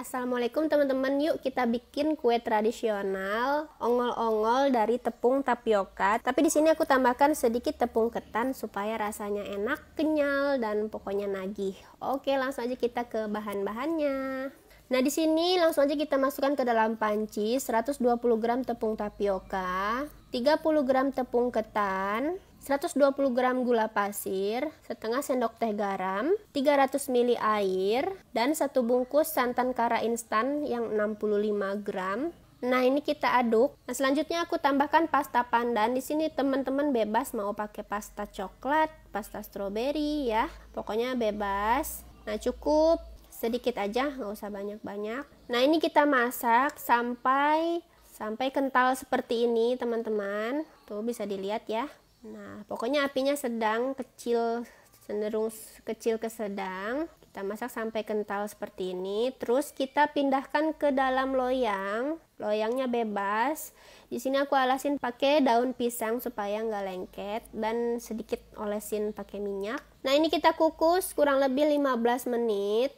Assalamualaikum teman-teman, yuk kita bikin kue tradisional ongol-ongol dari tepung tapioka. Tapi di sini aku tambahkan sedikit tepung ketan supaya rasanya enak, kenyal dan pokoknya nagih. Oke, langsung aja kita ke bahan-bahannya. Nah, di sini langsung aja kita masukkan ke dalam panci 120 gram tepung tapioka, 30 gram tepung ketan, 120 gram gula pasir, setengah sendok teh garam, 300 ml air, dan satu bungkus santan kara instan yang 65 gram. Nah, ini kita aduk. Nah, selanjutnya aku tambahkan pasta pandan. Di sini teman-teman bebas mau pakai pasta coklat, pasta stroberi ya. Pokoknya bebas. Nah, cukup sedikit aja, nggak usah banyak-banyak. Nah, ini kita masak sampai sampai kental seperti ini, teman-teman. Tuh bisa dilihat ya. Nah, pokoknya apinya sedang, kecil, cenderung kecil ke sedang. Kita masak sampai kental seperti ini. Terus kita pindahkan ke dalam loyang. Loyangnya bebas. Di sini aku alasin pakai daun pisang supaya nggak lengket dan sedikit olesin pakai minyak. Nah, ini kita kukus kurang lebih 15 menit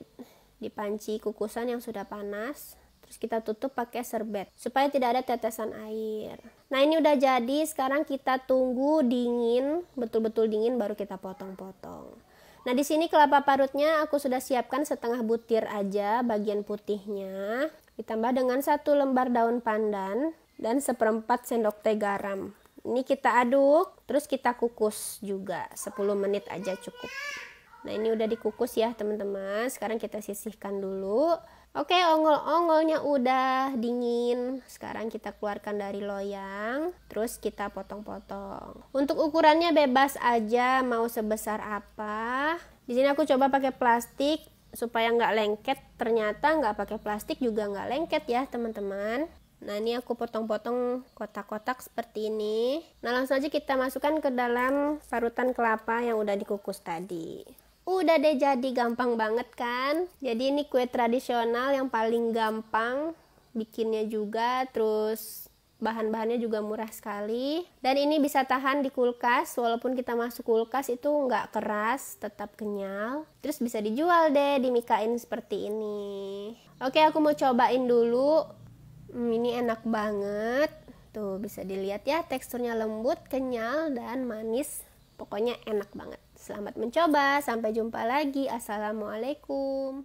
di panci kukusan yang sudah panas terus kita tutup pakai serbet supaya tidak ada tetesan air. Nah ini udah jadi, sekarang kita tunggu dingin, betul-betul dingin baru kita potong-potong. Nah di sini kelapa parutnya aku sudah siapkan setengah butir aja bagian putihnya. Ditambah dengan satu lembar daun pandan dan seperempat sendok teh garam. Ini kita aduk, terus kita kukus juga 10 menit aja cukup. Nah ini udah dikukus ya teman-teman. Sekarang kita sisihkan dulu. Oke, ongol-ongolnya udah dingin. Sekarang kita keluarkan dari loyang, terus kita potong-potong. Untuk ukurannya bebas aja, mau sebesar apa. Di sini aku coba pakai plastik supaya nggak lengket. Ternyata nggak pakai plastik juga nggak lengket ya, teman-teman. Nah, ini aku potong-potong kotak-kotak seperti ini. Nah, langsung aja kita masukkan ke dalam parutan kelapa yang udah dikukus tadi. Udah deh jadi gampang banget kan? Jadi ini kue tradisional yang paling gampang bikinnya juga terus bahan-bahannya juga murah sekali dan ini bisa tahan di kulkas walaupun kita masuk kulkas itu nggak keras tetap kenyal terus bisa dijual deh dimikain seperti ini oke aku mau cobain dulu hmm, ini enak banget tuh bisa dilihat ya teksturnya lembut kenyal dan manis Pokoknya enak banget. Selamat mencoba, sampai jumpa lagi. Assalamualaikum.